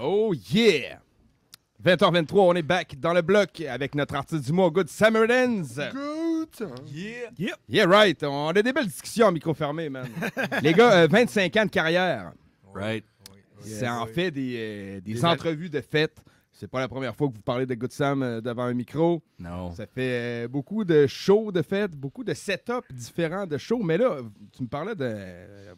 Oh yeah! 20h23, on est back dans le bloc avec notre artiste du mot Good Samaritans Good! Yeah! Yeah, right! On a des belles discussions en micro fermé, man. Les gars, 25 euh, ans de carrière. Right. C'est en fait des, euh, entrevues de fête. C'est pas la première fois que vous parlez de Good Sam euh, devant un micro. Non. Ça fait beaucoup de shows de fête, beaucoup de setups différents de shows. Mais là, tu me parlais de.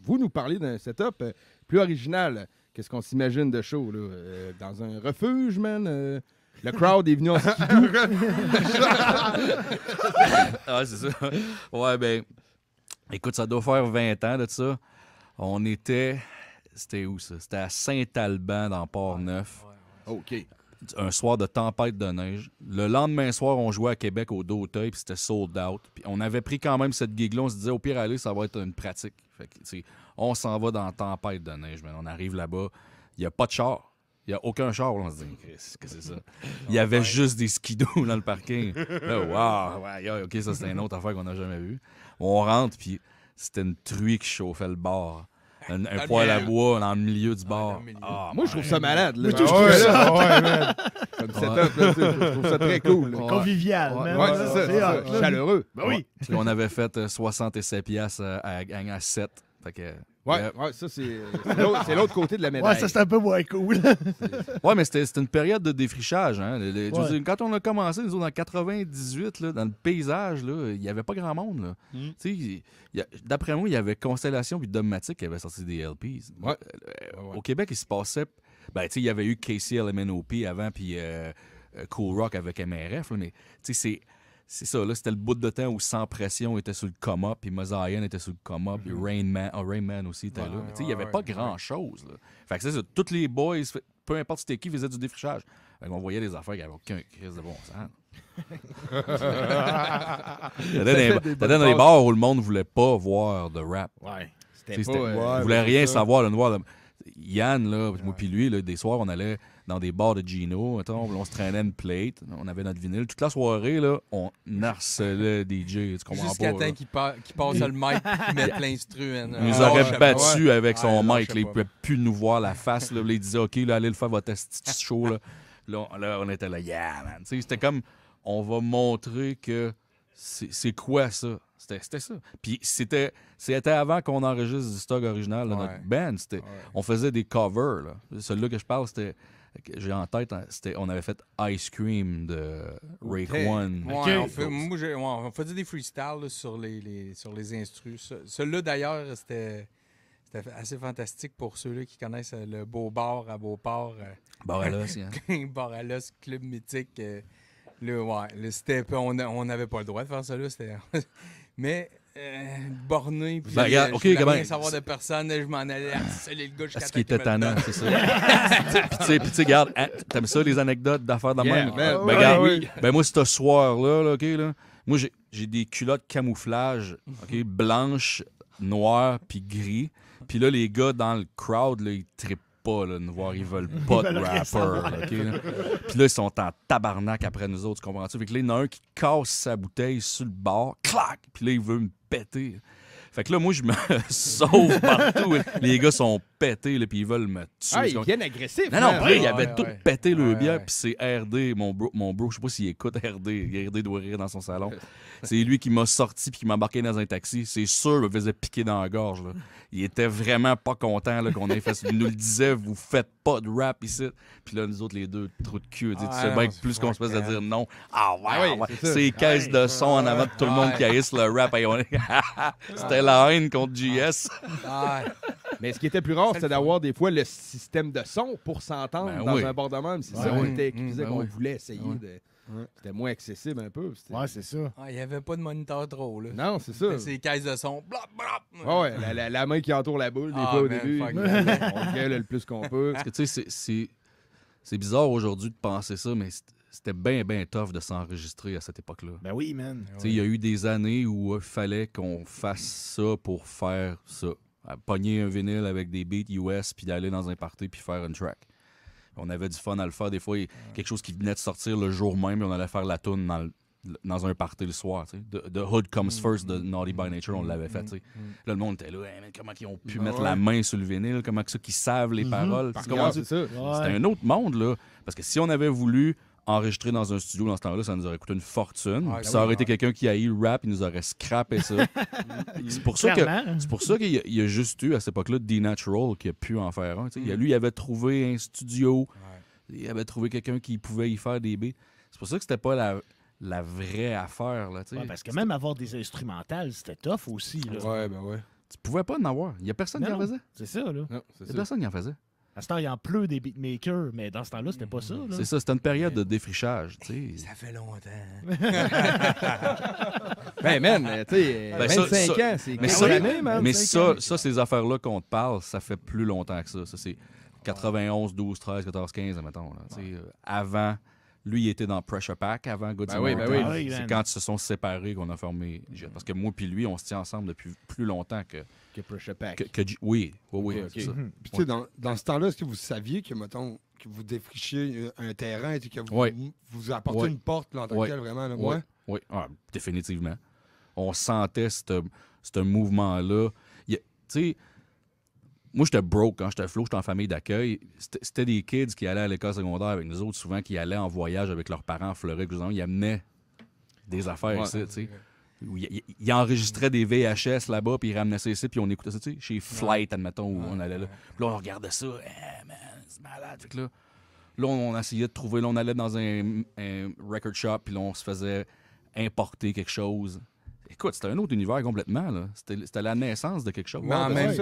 Vous nous parlez d'un setup plus original. Qu'est-ce qu'on s'imagine de chaud, là? Euh, dans un refuge, man? Euh, le crowd est venu en ah, c'est ça. Ouais, ben, écoute, ça doit faire 20 ans de ça. On était. C'était où ça? C'était à Saint-Alban, dans Port-Neuf. OK. Un soir de tempête de neige. Le lendemain soir, on jouait à Québec au Doteuil, puis c'était sold out. Puis on avait pris quand même cette gigue là On se disait, au pire, aller, ça va être une pratique on s'en va dans la tempête de neige, mais on arrive là-bas, il n'y a pas de char. Il n'y a aucun char, on se dit, qu'est-ce que c'est ça? Il y avait juste des skido dans le parking. Waouh, wow, ok, ça c'est une autre affaire qu'on n'a jamais vue. On rentre, puis c'était une truie qui chauffait le bord un, ah, poêle à bois dans le milieu du ah, bar. Ah, moi, je trouve ça malade. Là. je ah trouve ça. Comme setup, je trouve ça très cool. Convivial. c'est Chaleureux. Ben oui. On avait fait 67 euh, piastres euh, à, à 7 ouais, ça, c'est l'autre côté de la médaille. Ouais, ça, c'est un peu moins cool. ouais, mais c'était une période de défrichage. Hein. quand on a commencé, nous autres, en 98, dans le paysage, il n'y avait pas grand monde. Mm. D'après moi, il y avait Constellation puis Dogmatic qui avaient sorti des LPs. Euh, au Québec, il se passait. Ben, il y avait eu KC avant, puis euh, euh, Cool Rock avec MRF, mais, tu sais, c'est c'est ça, là, c'était le bout de temps où Sans Pression était sur le coma, puis mazayan était sur le coma, up puis mhm. Rain Man, oh, Rain Man aussi était Tu là. il n'y avait pas grand-chose. Fait que c'est ça, tous les boys, peu importe c'était qui, faisaient du défrichage. on voyait des affaires qui n'avaient aucun crise de bon sens. T'étais dans, les bars où le monde ne voulait pas voir de rap. Ouais. C'était pas... Euh, voulait rien savoir, le noir. Yann, là, moi puis lui, là, des soirs, on allait dans des bars de Gino. on se traînait une plate, on avait notre vinyle. Toute la soirée, là, on harcelait DJ. Tu comprends Jusqu'à pas? temps qu'il passe le mic et mette plein hein. Il nous ah, aurait battu avec son mic. il ne pouvait plus nous voir la face. il disait OK, là, allez le faire votre show. Là. Là, on, là, on était là, yeah, man. C'était comme, on va montrer que c'est quoi ça. C'était ça. Puis c'était avant qu'on enregistre du stock original de notre band. On faisait des covers. Celui-là que je parle, c'était j'ai en tête, hein, c'était, on avait fait Ice Cream de Ray One. on, fait, faisait des freestyles sur les, les, sur les instrus. Celui-là, d'ailleurs, c'était assez fantastique pour ceux-là qui connaissent euh, le beau bar à Beauport. Euh, Boralos, hein. club mythique. Euh, le, ouais, le step, on n'avait pas le droit de faire ça Mais euh, borné. Puis, ben, regarde, je ne voulais rien savoir de personne. Je m'en allais harceler le gars jusqu'à ce qu'il était tannant, c'est ça. puis, tu sais, regarde, hein, t'aimes ça, les anecdotes d'affaires de yeah, même? Ben, ben, regarde, oui. ben, moi, ce soir-là, OK, là, moi, j'ai des culottes camouflage, OK, blanches, noires, puis gris. Puis là, les gars dans le crowd, là, ils trippent pas là, ils veulent pas de rapper. ok là. Puis là, ils sont en tabarnak après nous autres, tu comprends-tu? Fait que il y en a un qui casse sa bouteille sur le bord, clac, puis là, il veut me péter. Fait que là, moi, je me sauve partout. Les gars sont pété, là, puis ils veulent me tuer. Ah, ils viennent agressifs. Non, non, après ils avaient tout pété le bière, puis c'est RD, mon bro, mon bro je sais pas s'il écoute RD, RD doit rire dans son salon. c'est lui qui m'a sorti puis qui m'a embarqué dans un taxi. C'est sûr, il me faisait piquer dans la gorge. Là. Il était vraiment pas content qu'on ait fait Il nous le disait, vous faites pas de rap ici. Puis là, nous autres, les deux, trop de cul, tu sais bien que plus qu'on se passe hein. à dire non, ah ouais, ah ah c'est caisse de son en avant de tout le monde qui haïsse le rap. C'était la haine contre G.S. Mais ce qui était plus rare, c'était d'avoir des fois le système de son pour s'entendre ben dans un bordement, même si C'est ben ça, on mmh, ben qu'on voulait essayer de. C'était moins accessible un peu. Ouais, c'est ça. Ah, il y n'y avait pas de moniteur trop. Là. Non, c'est ça. C'est caisses de son. Blop, blop. ouais, la, main qui entoure la boule, des ah, fois au début. on gueule le plus qu'on peut. Parce que tu sais, c'est bizarre aujourd'hui de penser ça, mais c'était bien, bien tough de s'enregistrer à cette époque-là. Ben oui, man. Il y a eu des années où il euh, fallait qu'on fasse ça pour faire ça pogner un vinyle avec des beats US, puis d'aller dans un party, puis faire une track. On avait du fun à le faire. Des fois, quelque chose qui venait de sortir le jour même, on allait faire la toune dans, un party le soir. the, Hood Comes mm. First de Naughty by Nature, on l'avait fait. Mm. Mm. Là, le monde était là, comment ils ont pu ben mettre la main sur le vinyle, comment ceux qui savent les mm-hmm. paroles. C'était un autre monde, là. Parce que si on avait voulu enregistré dans un studio dans ce temps-là, ça nous aurait coûté une fortune. Ben ça aurait été quelqu'un qui a eu le rap, il nous aurait scrapé ça. c'est pour, ça que, hein. pour ça qu'il y, a juste eu à cette époque-là D-Natural qui a pu en faire un. Mm. Lui, il avait trouvé un studio, il avait trouvé quelqu'un qui pouvait y faire des B C'est pour ça que c'était pas la, la vraie affaire. parce que même avoir des instrumentales, c'était tough aussi. Là. Ouais, ben ouais. Tu pouvais pas en avoir. Il y a personne qui en faisait. C'est ça, là. Il n'y a personne qui en faisait. À ce temps, il y en pleut des beatmakers, mais dans ce temps-là, c'était pas ça. C'est ça, c'était une période de défrichage. Ça fait longtemps. ben, même, tu sais, 25 ben, ans, c'est Mais, ça, hein, ça, ces affaires-là qu'on te parle, ça fait plus longtemps que ça. Ça, c'est 91, 12, 13, 14, 15, admettons. Avant lui, il était dans Pressure Pack avant Good ben oui, ben ah, C'est quand ils se sont séparés qu'on a formé Parce que moi puis lui, on se tient ensemble depuis plus longtemps que. Que Pressure Pack. oui, oui, oui. Mhm. dans, ce temps-là, est-ce que vous saviez que, mettons, que vous défrichiez un terrain et que vous, vous apportez une porte là, vraiment, là, Oui, ah, définitivement. On sentait ce mouvement-là. Tu sais, moi, j'étais broke quand hein. j'étais flow, j'étais en famille d'accueil. C'était des kids qui allaient à l'école secondaire avec nous autres, souvent, qui allaient en voyage avec leurs parents en Floride. Ils amenaient des affaires ici, tu sais. Il, des VHS là-bas, puis ils ramenaient ça ici, puis on écoutait ça, tu sais, chez Flight, admettons, où on allait là. Puis là, on regardait ça, eh, man, c'est malade. là, là, on, essayait de trouver, là, on allait dans un, un record shop, puis là, on se faisait importer quelque chose. Écoute, c'était un autre univers complètement. Là. C'était, la naissance de quelque chose. en, même,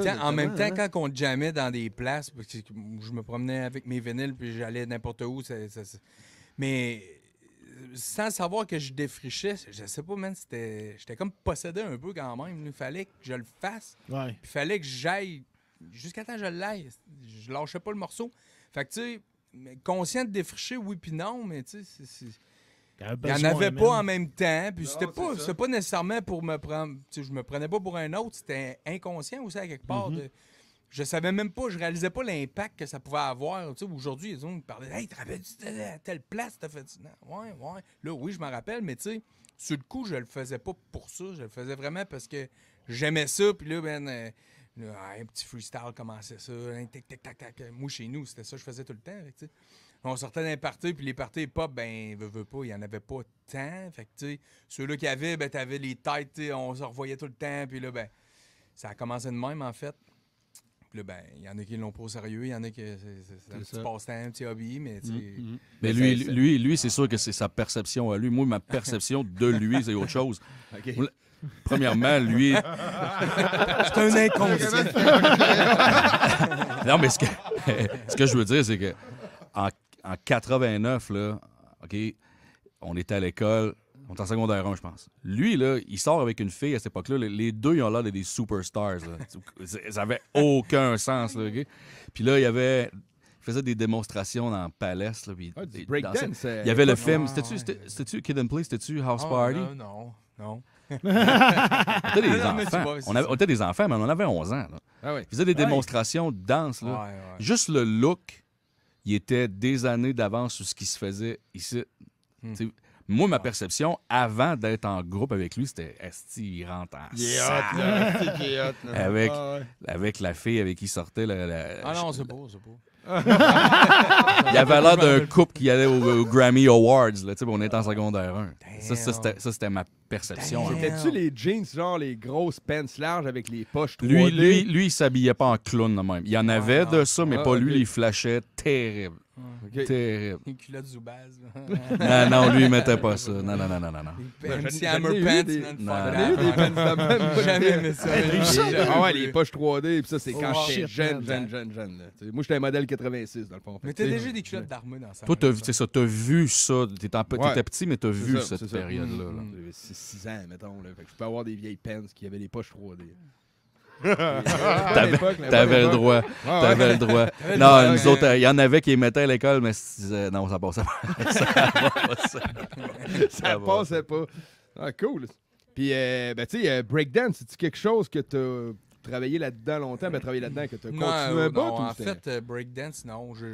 temps, quand on jammait dans des places, parce je me promenais avec mes vinyles puis j'allais n'importe où. mais euh, sans savoir que je défrichais, je sais pas, man, c'était, j'étais comme possédé un peu quand même. Il fallait que je le fasse. Il fallait que j'aille jusqu'à temps que je l'aille. Je lâchais pas le morceau. Fait que, tu sais, conscient de défricher, oui puis non, mais tu sais, c'est il n'y en avait pas en même temps, puis c'était pas, nécessairement pour me prendre. Je me prenais pas pour un autre, c'était inconscient aussi à quelque part. Mm-hmm. je savais même pas, je réalisais pas l'impact que ça pouvait avoir. Aujourd'hui, ils ont parlé Hey, à telle place, t'as fait Ouais, ouais. Là, oui, je m'en rappelle, mais tu sais, sur le coup, je le faisais pas pour ça. Je le faisais vraiment parce que j'aimais ça, puis là, ben. Euh, un petit freestyle commençait ça, mou tac, tac. Moi, chez nous, c'était ça que je faisais tout le temps on sortait d'un party, puis les parties pop, ben, veux, pas, il y en avait pas tant. Fait que, tu sais, ceux-là qui avaient, ben, t'avais les têtes, on se revoyait tout le temps, puis là, ben, ça a commencé de même, en fait. Puis là, ben, il y en a qui l'ont pas au sérieux, il y en a qui. C'est un passe-temps, un petit hobby, mais tu mm, mm. Mais ben, lui, lui, lui c'est sûr que c'est sa perception à lui. Moi, ma perception de lui, c'est autre chose. Premièrement, lui. c'est un inconscient. non, mais ce que, ce que je veux dire, c'est que en 89, là, OK, on était à l'école, on était en secondaire 1, je pense. Lui, là, il sort avec une fille à cette époque-là. Les deux, ils ont l'air des superstars. ça n'avait aucun sens. Là, Puis là, il y avait. Il faisait des démonstrations dans palais Là, puis, ah, dans Il y avait le film. C'était-tu Kid and Play? C'était-tu House oh, Party? Non, non, ah, on, était des enfants. on, avait, des enfants, mais on avait 11 ans. Ah il faisait des démonstrations de danse. Là. Juste le look il était des années d'avance sur ce qui se faisait ici. Hmm. Moi, ma ah. perception, avant d'être en groupe avec lui, c'était Esti, il rentre Avec, avec la fille avec qui il sortait. La, ah non, c'est beau, c'est beau il y avait l'air d'un couple qui allait aux Grammy Awards. Là, on est en secondaire 1. Ça, ça c'était ma perception. Hein. C'était-tu les jeans, genre les grosses pants larges avec les poches 3D? Lui, lui, lui il s'habillait pas en clown, même. Il y en ah, avait de ça, mais ah, pas lui. Il flashait terrible. Terrible. Les culottes Zubaz. non, non, lui, il mettait pas ça. Non, non, non, non, non. Les hammer pants, Jamais mais ça. Ah ouais, les poches 3D, pis ça, c'est oh, quand j'étais jeune, jeune, jeune, jeune. Moi, j'étais un modèle 86, dans le fond. Mais t'as déjà des culottes d'armée dans ça. Toi, t'as vu ça. T'as vu ça. T'étais petit, mais t'as vu cette période-là. J'avais mm-hmm. 6 ans, mettons. Fait que je peux avoir des vieilles pants qui avaient des poches 3D. T'avais le droit. T'avais le droit. Non, nous autres, il y en avait qui mettaient à l'école, mais non, ça passait pas. ça, passait pas. Ah, cool. Puis, euh, ben, tu sais, euh, breakdance, c'est-tu quelque chose que t'as travailler là-dedans longtemps, ben travailler là-dedans que tu continues continué euh, non, En fait, euh, breakdance, non. Je,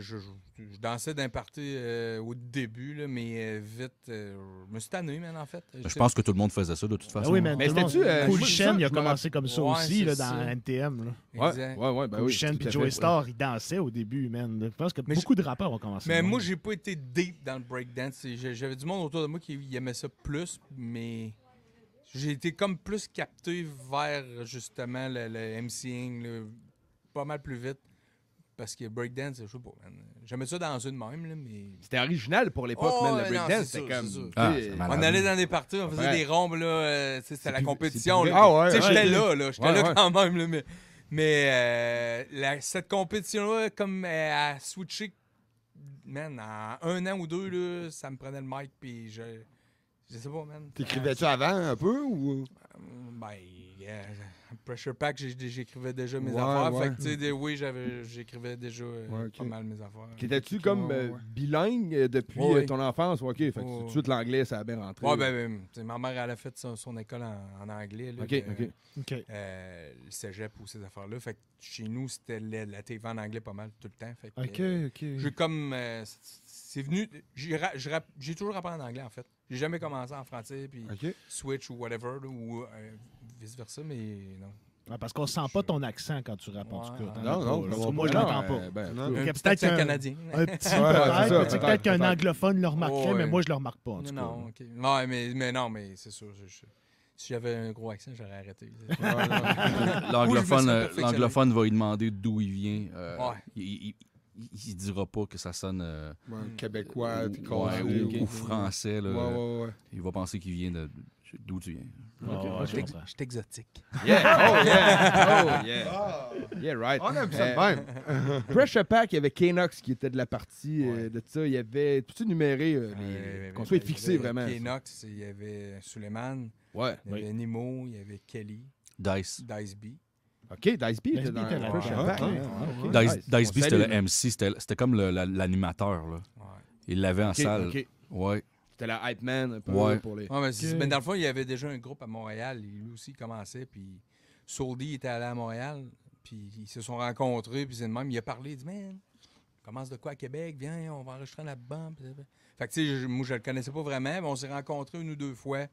dansais d'un parti euh, au début, là, mais vite, je me suis tanné, man, en fait. Ben, je pense que tout le monde faisait ça de toute ben façon. oui, mais, mais c'était-tu. il a commencé comme ça aussi là, dans NTM. Là. Ouais, ouais, ben oui, et Joey Star, ils dansaient au début, man. Je pense que beaucoup de rappeurs ont commencé. Mais moi, j'ai pas été deep dans le breakdance. J'avais du monde autour de moi qui aimait ça plus, mais j'ai été comme plus capté vers justement le, MCing pas mal plus vite. Parce que breakdance, je sais pas, J'aimais ça dans une même, mais. C'était original pour l'époque, oh, même le breakdance. C'était comme. Ah, on allait dans des parties, on faisait des rombes, là. Euh, c'était la compétition. Ah ouais, j'étais là, là. J'étais là quand même, mais. Euh, cette compétition-là, comme elle euh, a switché, en un an ou deux, ça me prenait le mic, puis je je sais pas, man. T'écrivais-tu euh, avant un peu ou. Euh, ben, Pressure Pack, j'écrivais déjà mes affaires. Fait que, tu sais, oui, j'écrivais déjà euh, pas mal mes affaires. T'étais-tu comme bilingue depuis ton enfance? OK, fait que tout de suite, l'anglais, ça a bien rentré. Ouais, ben, ben ma mère, elle a fait son, école en, anglais. Là, OK, OK. le cégep ou ces affaires-là. Fait que chez nous, c'était la, TV en anglais pas mal tout le temps. OK, OK. J'ai comme. c'est venu. J'ai toujours appris en anglais, en fait. J'ai jamais commencé en français, puis Switch ou whatever, ou euh, vice-versa, mais non. Ah, parce qu'on sent pas ton accent quand tu rapportes du coup. Non, non, non, moi je l'entends pas. Ben, euh, ben, peut-être Canadien. Un petit peut-être qu'un anglophone le remarquerait, mais moi je le remarque pas. En tout non, cas. mais, mais, non, mais c'est sûr. Si j'avais un gros accent, j'aurais arrêté. Euh, l'anglophone va lui demander d'où il vient. il, il, ne dira pas que ça sonne euh, québécois ou, ou, français. il va penser qu'il vient de d'où tu viens. Ah, je suis exotique. Yeah! Oh yeah! Oh yeah! Ah. Yeah, right. On ça euh, de même. Pressure Pack, il y avait Kenox qui était de la partie euh, de ça. Il y avait tout numéré, euh, les... qu'on soit fixé vraiment. Kenox, il y avait Suleiman, il y avait Nemo, il y avait Kelly. Dice. Dice B. OK, Dice B était Dice, Dice B, c'était le MC, c'était comme l'animateur. Il l'avait en salle. C'était la hype man pour les. mais, dans le fond, il y avait déjà un groupe à Montréal. Lui aussi commençait. Puis était allé à Montréal. Puis ils se sont rencontrés. Puis même. Il a parlé. Il dit Man, commence de quoi à Québec Viens, on va enregistrer la album. Fait que tu sais, moi, je le connaissais pas vraiment. Mais on s'est rencontrés une ou deux fois.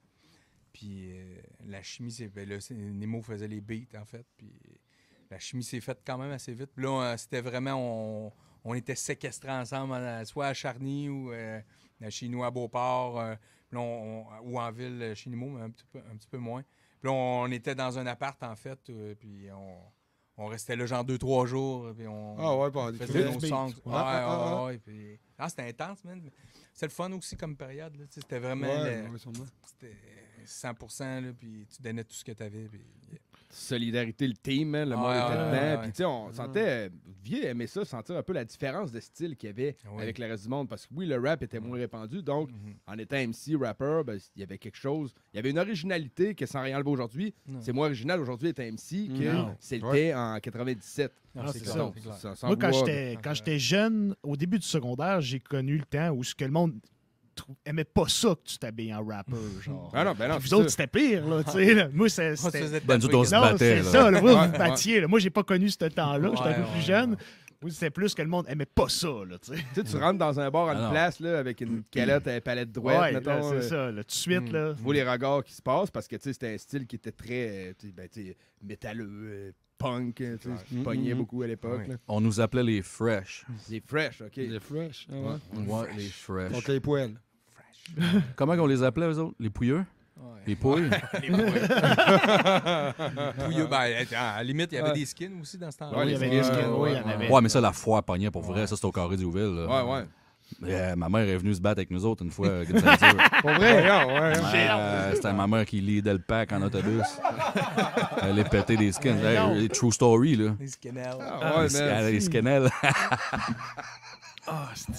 Puis euh, la chimie, c'est, Nemo faisait les beats, en fait. Puis la chimie s'est faite quand même assez vite. Puis là, euh, c'était vraiment, on, était séquestrés ensemble, euh, soit à Charny ou à euh, chez à Beauport, ou en ville chez Nemo, mais un petit peu, moins. Puis là, on était dans un appart, en fait, puis on, restait là genre deux, trois jours, puis on ah ouais, faisait nos songs. ah, c'était intense, man. C'était le fun aussi comme période. C'était vraiment... 100%, là, puis tu donnais tout ce que tu avais. Solidarité, le team, hein, le ah, monde était dedans. Puis, tu sais, on mm. sentait, vie aimait ça, sentir un peu la différence de style qu'il y avait ah avec le reste du monde. Parce que oui, le rap était moins répandu. Donc, mm-hmm. en étant MC, rapper, ben, il y avait quelque chose. Il y avait une originalité que sans rien enlever aujourd'hui, c'est moins original aujourd'hui d'être MC que c'était en 97. Ah, quand j'étais jeune, au début du secondaire, j'ai connu le temps où ce que le monde aimait pas ça que tu t'habilles en rapper, genre. Ah ben vous autres, c'était pire, là, tu là. Moi, c'était... Ben, Non, c'est ça, là, vous, vous là. Moi, j'ai pas connu ce temps-là, j'étais un peu plus jeune. Moi, c'était plus que le monde aimait pas ça, là, tu sais. Tu rentres dans un bar à ah place là, avec une calotte à palette droite, Ouais, c'est euh. ça, tout de suite, là. Mm. vous les regards qui se passent parce que tu sais, c'était un style qui était très euh, ben, métalleux, euh, punk, tu sais, ce qui pognait mm-hmm. beaucoup à l'époque. On nous appelait les fresh. les fresh, ok. Les fresh. Ah ouais. les fresh. Contre les Comment on les appelait, eux autres? Les pouilleux? Les pouilles. les pouilles. pouilleux, ben, à la limite, il y avait des skins aussi dans ce temps-là. Ouais, il y avait des euh, skins, oui, avait. Ouais, mais ça, la foire pognait pour vrai. Ça, c'était au carré du Oui, oui. Euh, ma mère est venue se battre avec nous autres une fois. Pour vrai? Ouais, euh, C'était ma mère qui lidait le pack en autobus. Elle est pétée des skins. Hey, true story, là. Les skinnels. les skinnels. Ah, Ça,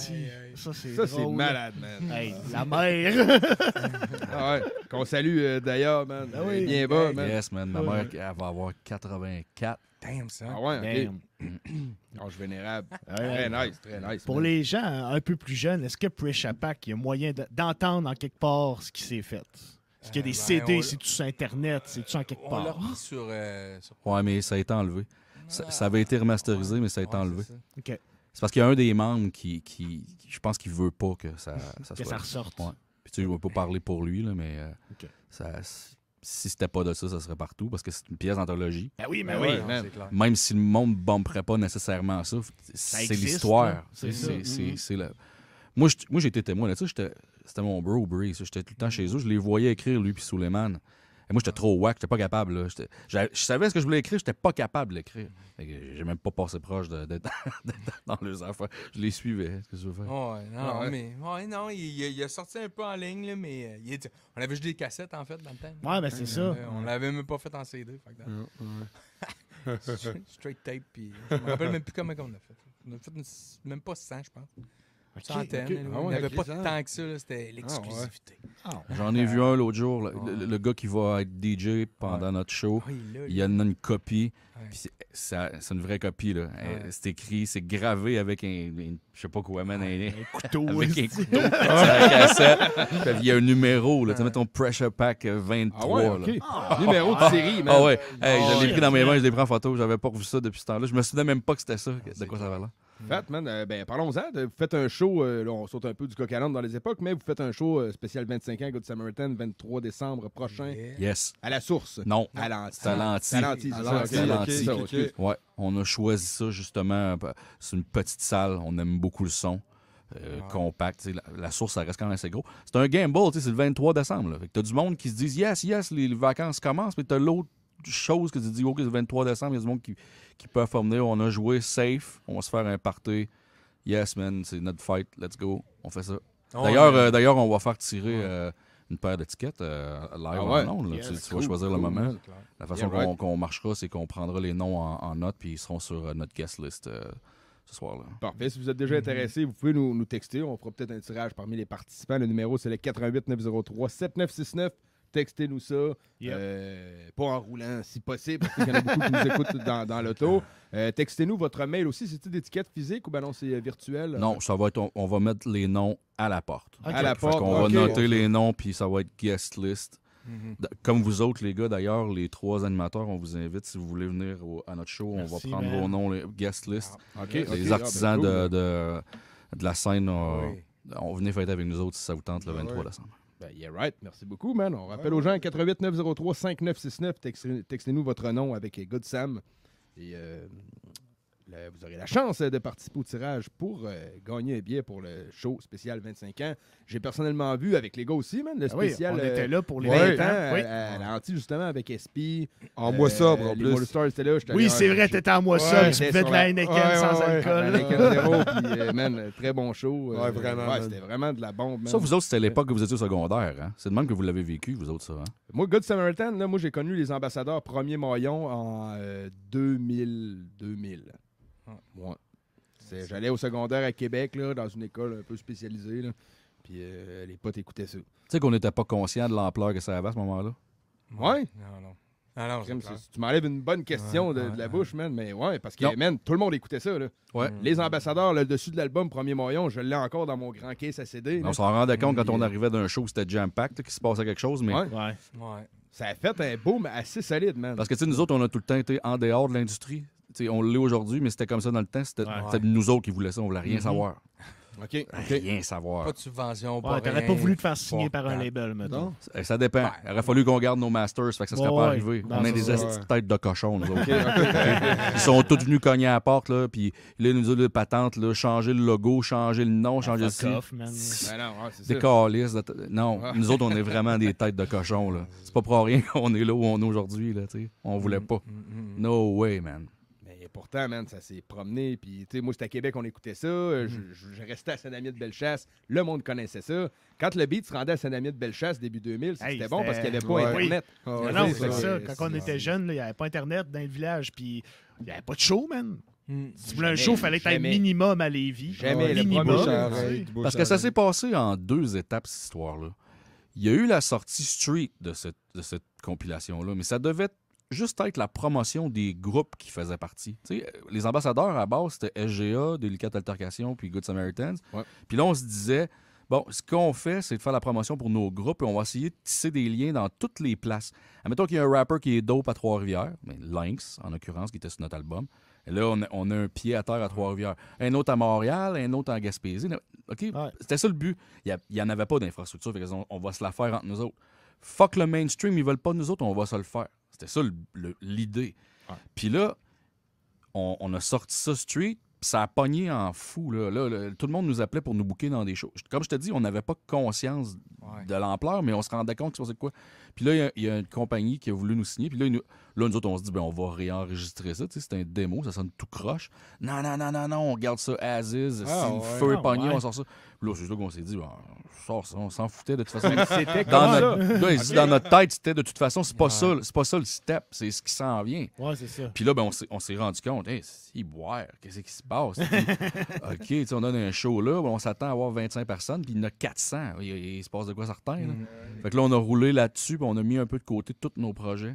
c'est Ça, c'est malade, man. Hey, ah. la mère! Ah ouais. Qu'on salue euh, d'ailleurs, man. Ben Bien bas, man. Yes, man. Ma mère, elle va avoir 84. Damn, ça. Ah ouais, ok. vénérable. Ah très nice, très nice. Pour les gens hein, un peu plus jeunes, est-ce que Prish il y a moyen d'entendre en quelque part ce qui s'est fait? Est-ce qu'il y a des euh, CD? Ben, c'est-tu sur Internet? C'est-tu en quelque On l'a part? Euh, sur. Ouais, mais ça a été enlevé. Ça, avait été remasterisé, mais ça a été enlevé. OK. C'est parce qu'il y a un des membres qui, qui, je pense qu'il veut pas que ça, ça, ressorte. Ouais. Puis tu sais, pas parler pour lui, mais euh, ça, si c'était pas de ça, ça serait partout parce que c'est une pièce d'anthologie. Ah oui, ben mais oui, même. même si le monde ne bomberait pas nécessairement ça, c'est l'histoire. C'est c'est mm-hmm. Moi, j'étais témoin de ça. C'était mon bro, J'étais tout le temps mm-hmm. chez eux. Je les voyais écrire, lui, puis Suleiman moi, j'étais trop wack, j'étais pas capable. Je savais ce que je voulais écrire, j'étais pas capable d'écrire. J'ai même pas passé proche d'être dans les affaires. Je les suivais. ce que je veux faire? non, mais non, il, a sorti un peu en ligne, mais euh, on avait juste des cassettes, en fait, dans le temps. Ouais, ben c'est ça. On l'avait même pas fait en CD. Straight tape, puis je me rappelle même plus comment on a fait. On a fait même pas 100, je pense. Ah il n'y avait pas de ah. temps que ça, c'était ah, l'exclusivité. J'en ai vu un l'autre jour, le, gars qui va être DJ pendant notre show. il, a, donné une copie. C'est une vraie copie. C'est écrit, c'est gravé avec un, je sais pas quoi, un, couteau. avec un couteau cassette. il y a un numéro. Là, tu mets ton Pressure Pack 23. Numéro de série, Ah ouais. je l'ai pris dans mes mains, je l'ai pris en photo. J'avais pas revu ça depuis ce temps-là. Je me souvenais même pas que c'était ça, de quoi ça va là Mm. Fat, man. Euh, ben, parlons-en. Vous faites un show, euh, on saute un peu du coq dans les époques, mais vous faites un show euh, spécial 25 ans Good Samaritan, 23 décembre prochain. Yes. À la source. Non. À l'anti. À l'anti. À on a choisi ça justement. C'est une petite salle, on aime beaucoup le son. Ah. Compact, la, source, ça reste quand même assez gros. C'est un gamble, tu c'est le 23 décembre. Là. Fait que t'as du monde qui se disent Yes, yes, les, vacances commencent, mais as l'autre chose que tu dis, OK, le 23 décembre, il y a du monde qui, peuvent venir. On a joué safe. On va se faire un party. Yes, man, c'est notre fight. Let's go. On fait ça. d'ailleurs, euh, d'ailleurs, on va faire tirer. Euh, une paire d'étiquettes euh, live ah tu, vas choisir le moment. La façon qu'on, marchera, c'est qu'on prendra les noms en, note puis ils seront sur notre guest list ce soir-là. Parfait. Si vous êtes déjà mhm. intéressé, vous pouvez nous, nous, texter. On fera peut-être un tirage parmi les participants. Le numéro, c'est le 88 903 7969. Textez-nous ça. Euh, pas en roulant, si possible, parce qu'il y en a beaucoup qui nous écoutent dans, l'auto. Euh, textez-nous votre mail aussi. C'est-tu d'étiquette physique ou ben c'est euh, virtuel? Non, ça va être, on, va mettre les noms à la porte. À la porte. On va noter les noms, puis ça va être guest list. Mm-hmm. Comme vous autres, les gars, d'ailleurs, les trois animateurs, on vous invite. Si vous voulez venir à notre show, on va prendre vos noms, les guest list. Ah, les ah, ben artisans ben. de, de, la scène, on venez fêter avec nous autres si ça vous tente le 23 ah, la décembre. Ben, yeah right. Merci beaucoup, man. On rappelle aux gens, 88 903 5969. Textez-nous votre nom avec Good Sam. Et euh, vous aurez la chance euh, de participer au tirage pour euh, gagner un billet pour le show spécial 25 ans. J'ai personnellement vu avec les gars aussi, man, le ah spécial. on euh, était là pour les 20 ans. Hein, oui. À, à justement, avec Espy. En euh, mois sobre, en plus. Stars là. Oui, c'est vrai, t'étais en mois ouais, Tu pouvais de la Heineken ouais, sans alcool. puis, euh, man, très bon show. Ouais, vraiment. c'était vraiment de la bombe. Man. Ça, vous autres, c'était l'époque que vous étiez au secondaire. Hein? C'est de même que vous l'avez vécu, vous autres, ça. Hein? Moi, Good Samaritan, moi, j'ai connu les ambassadeurs premier maillon en 2000. 2000. J'allais au secondaire à Québec, dans une école un peu spécialisée. Là. Puis euh, les potes écoutaient ça. Tu sais qu'on n'était pas conscient de l'ampleur que ça avait à ce moment-là? Ouais. Non, non. tu m'enlèves une bonne question de, la bouche, man. Mais ouais, parce que, tout le monde écoutait ça. Les ambassadeurs, le dessus de l'album Premier Moyon, je l'ai encore dans mon grand caisse à CD. On s'en rendait compte quand on mm. arrivait d'un show, c'était jam-packed, qu'il se passait quelque chose. Mais... Ouais. Ça a fait un boom assez solide, man. Parce que, tu nous autres, on a tout le temps été en dehors de l'industrie on l'est aujourd'hui, mais c'était comme ça dans le temps. C'était nous autres qui voulaient ça, on voulait rien mm-hmm. savoir. ok Rien savoir. Pas de subvention, pas ouais, T'aurais pas voulu te faire signer par un label, maintenant. Eh, ça dépend. Il aurait fallu qu'on garde nos masters, fait que ça serait pas arrivé. on est des têtes de cochon, nous autres. ils sont tous venus cogner à la porte, là, puis ils nous ont dit, patente, là, changer le logo, changer le nom, ah, changer le site. Ben des calices. Non, nous autres, on est vraiment des têtes de cochon, là. C'est pas pour rien qu'on est là où on est aujourd'hui, On ne On voulait mm, pas. Mm, mm, no way, man. Et pourtant, man, ça s'est promené. Puis, tu sais, moi, c'était à Québec, on écoutait ça. Euh, mm. Je, restais à Saint-Damier de Bellechasse. Le monde connaissait ça. Quand le beat se rendait à Saint-Damier de Bellechasse début 2000, c'était bon parce qu'il n'y avait pas Internet. Ah ah non, c'est ça. Quand on était jeunes, il n'y avait pas Internet dans le village. Puis, il n'y avait pas de show, man. Mm. Si tu voulais un show, il fallait être minimum à Lévis. minimum. Parce que ça s'est passé en deux étapes, cette histoire-là. Il y a eu la sortie street de cette, de cette compilation-là, mais ça devait être juste être la promotion des groupes qui faisaient partie. sais, euh, les ambassadeurs à base, c'était SGA, Délicate Altercation, puis Good Samaritans. Puis là, on se disait, bon, ce qu'on fait, c'est de faire la promotion pour nos groupes et on va essayer de tisser des liens dans toutes les places. Admettons qu'il y a un rapper qui est dope à Trois-Rivières, mais ben, Lynx, en l'occurrence, qui était sur notre album. Et là, on a, un pied à terre à Trois-Rivières. Un autre à Montréal, un autre en Gaspésie. OK, c'était ça le but. Il n'y en avait pas d'infrastructure, on, on va se la faire entre nous autres. Fuck le mainstream, ils veulent pas nous autres, on va se le faire. C'était ça l'idée. Puis là, on, a sorti ça street, ça a pogné en fou. tout le monde nous appelait pour nous bouquer dans des choses Comme je te dis, on n'avait pas conscience de l'ampleur, mais on se rendait compte que c'était quoi. Puis là, il y, a une compagnie qui a voulu nous signer, puis là, nous, Là, nous autres, on se dit, ben, on va réenregistrer ça. C'est un démo, ça sonne tout croche. Non, non, non, non, non, on garde ça as is. c'est ah, si ah, on sort ça. Puis là, c'est sûr qu'on s'est dit, ben, on sort ça, on s'en foutait de toute façon. dans, notre... dans notre tête, c'était de toute façon, c'est pas, ça, pas ça le step, c'est ce qui s'en vient. Ouais, c'est ça. Puis là, ben, on s'est rendu compte, hey, si boire, qu'est-ce qui se passe? OK, on donne un show là, on s'attend à avoir 25 personnes, puis il y en a 400. Il, se passe de quoi certain. Mm. Fait que là, on a roulé là-dessus, puis on a mis un peu de côté tous nos projets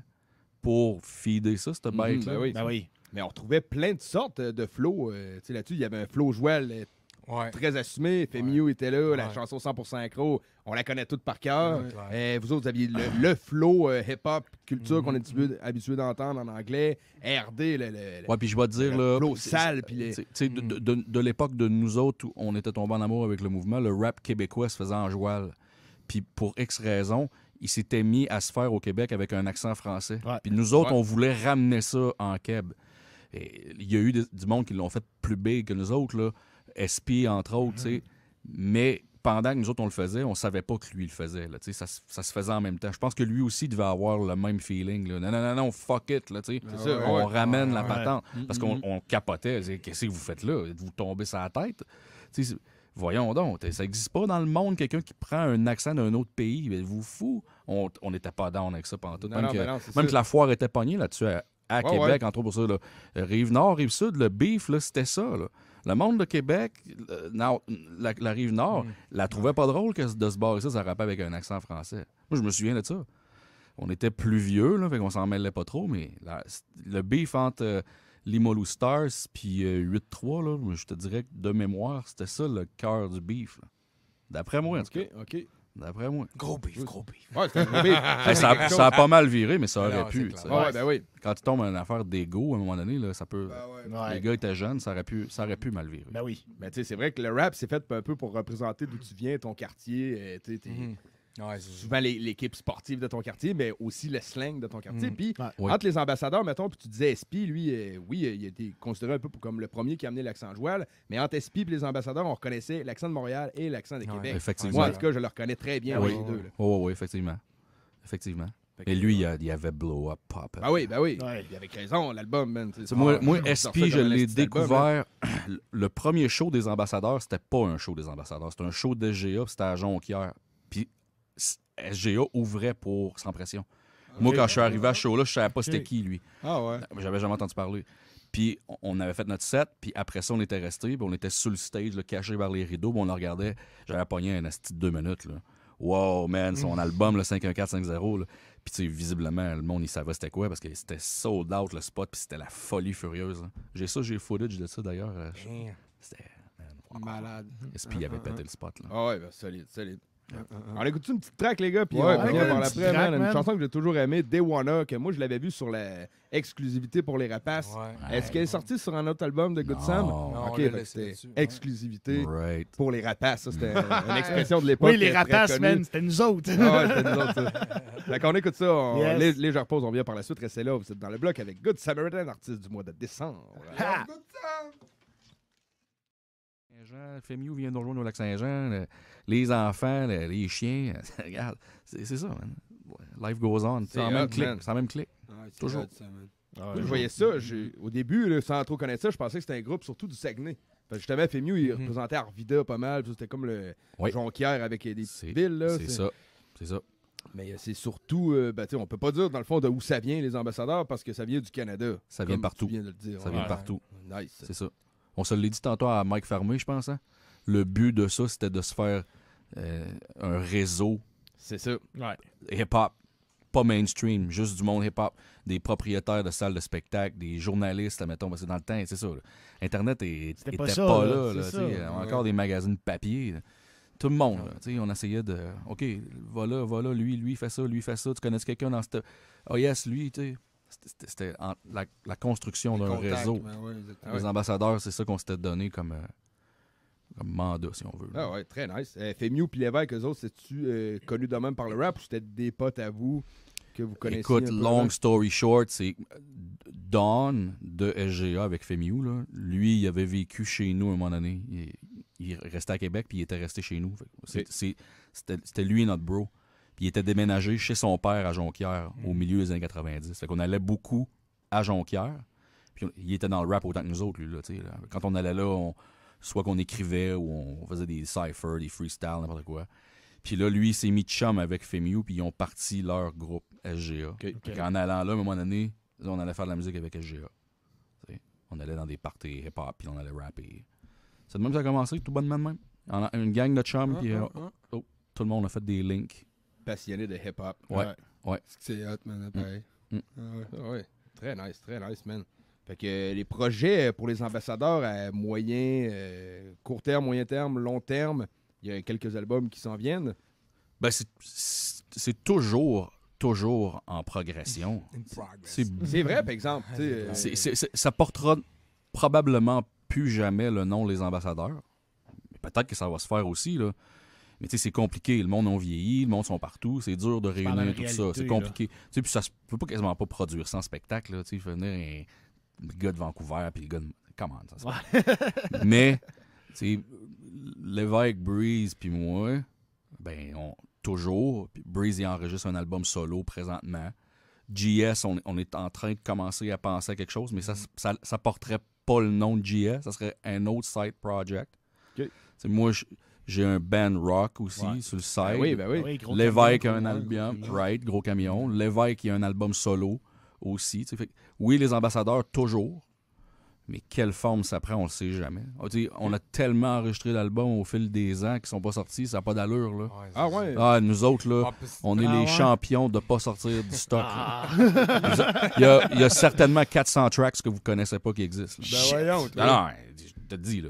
pour feeder ça, cette mhm. bête-là. Ben ben oui. Mais on retrouvait plein de sortes de flots. Euh, tu sais Là-dessus, il y avait un flow Joël euh, très assumé. Femio était là, la chanson 100% accro. On la connaît toute par cœur. Euh, vous autres, vous aviez le, flow hip-hop culture mhm. qu'on est habitué d'entendre en anglais. RD, le, ouais, puis je vais te dire, le flow sale. De, l'époque de nous autres, où on était tombés en amour avec le mouvement, le rap québécois se faisait en joual. Puis pour X raisons, il s'était mis à se faire au Québec avec un accent français. Puis nous autres, on voulait ramener ça en et Il y a eu du monde qui l'ont fait plus big que nous autres, là. SP, entre autres, mm-hmm. Mais pendant que nous autres, on le faisait, on savait pas que lui le faisait, ça, se faisait en même temps. Je pense que lui aussi devait avoir le même feeling, Non, non, non, fuck it, On ramène la patente. Parce qu'on mm-hmm. capotait. Qu'est-ce que vous faites là? Vous tombez sur la tête? Voyons donc, ça n'existe pas dans le monde quelqu'un qui prend un accent d'un autre pays. Mais vous fou, on n'était pas dans avec ça pendant tout. Même, que, même la foire était pognée là-dessus à, Québec, entre autres pour ça. Rive-Nord, Rive-Sud, le beef, c'était ça. Le monde de Québec, la, Rive-Nord, mm. la trouvait pas drôle que de se barrer ça, ça rappelait avec un accent français. Moi, je me souviens de ça. On était plus vieux, là, fait qu'on s'en mêlait pas trop, mais le beef entre... Euh, L'imolou Stars, puis 8-3, euh, je te dirais que de mémoire, c'était ça le cœur du beef. D'après moi, en tout cas. OK, OK. D'après moi. Gros beef, gros beef. Ouais, c'était gros ça, a pas mal viré, mais ça aurait pu. ouais, ben oui. Quand tu tombes en affaire d'ego, à un moment donné, là, ça peut. Ben ouais. Les gars étaient jeunes, ça aurait pu, ça aurait pu mal virer. Ben oui. Mais ben, tu sais, c'est vrai que le rap, c'est fait un peu pour représenter d'où tu viens, ton quartier. Euh, T'sais, t'es, mhm. Ouais, souvent l'équipe sportive de ton quartier, mais aussi le slang de ton quartier. Mm. Puis entre les ambassadeurs, mettons, puis tu disais SP, lui, euh, oui, euh, il était considéré un peu comme le premier qui a amené l'accent joual, mais entre SP et les ambassadeurs, on reconnaissait l'accent de Montréal et l'accent de Québec. effectivement. Moi, en tout cas, je le reconnais très bien, les deux. Oh, oh, oui, effectivement. Effectivement. Et lui, euh, il, y avait Blow Up Pop. Ah oui, ben oui. Il avait raison, l'album, Moi, ah, moi je l'ai découvert. Hein. le premier show des ambassadeurs, c'était pas un show des ambassadeurs. C'était un show de GA, c'était à Jonquière. Puis SGA euh, ouvrait pour Sans Pression. Moi, quand je suis arrivé à show-là, je savais pas c'était qui, lui. Ah ouais? J'avais jamais entendu parler. Puis on avait fait notre set, puis après ça, on était resté, puis on était sur le stage, cachés caché vers les rideaux, puis on le regardait. J'avais pogné un asti de deux minutes. Là. Wow, man, son mm. album, le 51450. Puis, tu sais, visiblement, le monde, il savait c'était quoi parce que c'était sold out le spot, puis c'était la folie furieuse. Hein. J'ai ça, j'ai footage de ça d'ailleurs. Euh, c'était. Malade. Et puis, il avait uh-huh, pété uh-huh. le spot. Là. Ah ouais, ben, solide, solide. Euh, euh, euh. On écoute une petite track, les gars, puis on a par l'après, Une chanson que j'ai toujours aimée, wanna que moi, je l'avais vue sur la exclusivité pour les rapaces. Est-ce qu'elle est sortie sur un autre album de Good Sam? ok, c'était exclusivité pour les rapaces. c'était une expression de l'époque. Oui, les rapaces, man, c'était nous autres. ah, on écoute ça, on... Les, on vient par la suite. Restez là, vous êtes dans le bloc avec Good Samaritan, artiste du mois de décembre. Good vient de rejoindre au Lac-Saint-Jean, les enfants, les chiens. Regarde, c'est, ça, man. Life goes on. C'est même clic. Ah, c'est même clic. Toujours. ça, ah, je voyais ça. Au début, sans trop connaître ça, je pensais que c'était un groupe surtout du Saguenay. justement, Femiou, il mhm. représentait Arvida pas mal. C'était comme le Jonquière avec des villes. Là, C'est ça. C'est ça. Mais c'est surtout, on euh, ben, on peut pas dire dans le fond de où ça vient les ambassadeurs parce que ça vient du Canada. Ça vient partout. Ça vient partout. Nice. C'est ça. On se l'a dit tantôt à Mike Fermé, je pense. Hein. Le but de ça, c'était de se faire euh, un réseau. C'est ça. Hip-hop. Pas mainstream, juste du monde hip-hop. Des propriétaires de salles de spectacle, des journalistes, mettons, c'est dans le temps, c'est ça. Internet est, était, pas, là. encore des magazines papier tout le monde. on essayait de. OK, voilà, voilà, lui, lui, fait ça, lui, fait ça. Tu connais quelqu'un dans cette. oh yes, lui, tu sais c'était la, construction d'un réseau. Ben les ah ambassadeurs, c'est ça qu'on s'était donné comme, euh, mandat, si on veut. Ah ouais, très nice. Euh, Femiou et Lévesque, eux autres, c'est-tu euh, connu de même par le rap ou c'était des potes à vous que vous connaissez? Écoute, long story short, c'est Don de SGA avec Femiou. Lui, il avait vécu chez nous à un moment donné. Il, il restait à Québec puis il était resté chez nous. C'était lui notre bro il était déménagé chez son père à Jonquière au mm. milieu des années 90. Fait qu'on allait beaucoup à Jonquière. Puis il était dans le rap autant que nous autres, lui. Là, Quand on allait là, soit qu'on écrivait ou on faisait des cyphers, des freestyles, n'importe quoi. Puis là, lui, il s'est mis chum avec Femiu, puis ils ont parti leur groupe SGA. En allant là, à un moment donné, on allait faire de la musique avec SGA. On allait dans des parties hip-hop, puis on allait rapper. C'est de même que ça a commencé, tout bonnement de même. une gang de chums, ah, puis ah, euh, ah. Oh, tout le monde a fait des links passionné de hip-hop. Ouais. ouais. C'est hot, man, mm. Mm. Ah ah Très nice, très nice, man. Fait que euh, les projets euh, pour les ambassadeurs à moyen, euh, court terme, moyen terme, long terme, il y a quelques albums qui s'en viennent. Ben c'est toujours toujours en progression. C'est vrai, par exemple. ça portera probablement plus jamais le nom Les Ambassadeurs. Peut-être que ça va se faire aussi. Là. Mais tu sais, c'est compliqué. Le monde on vieilli le monde sont partout. C'est dur de réunir tout ça. C'est compliqué. Tu sais, puis ça se peut pas quasiment pas produire sans spectacle. Tu sais, venir un... gars de Vancouver, puis le gars de. Comment ça se passe? Mais, tu sais, l'évêque Breeze, puis moi, ben, on, toujours. Puis Breeze, il enregistre un album solo présentement. GS, on, est en train de commencer à penser à quelque chose, mais ça, mm-hmm. ça, porterait pas le nom de GS, ça serait un autre side project. c'est Moi, je, j'ai un band rock aussi sur le site. oui, ben oui. Ben L'évêque a un album, right, gros camion. a un album solo aussi. oui, les ambassadeurs, toujours. Mais quelle forme ça prend, on le sait jamais. Ah, on, a tellement enregistré l'album au fil des ans qui sont pas sortis, ça n'a pas d'allure. ah ouais? Ah, nous autres, là, ah, on est les champions de ne pas sortir du stock. il, y a, certainement 400 tracks que vous ne connaissez pas qui existent. Ben voyons, non, je te dis, là,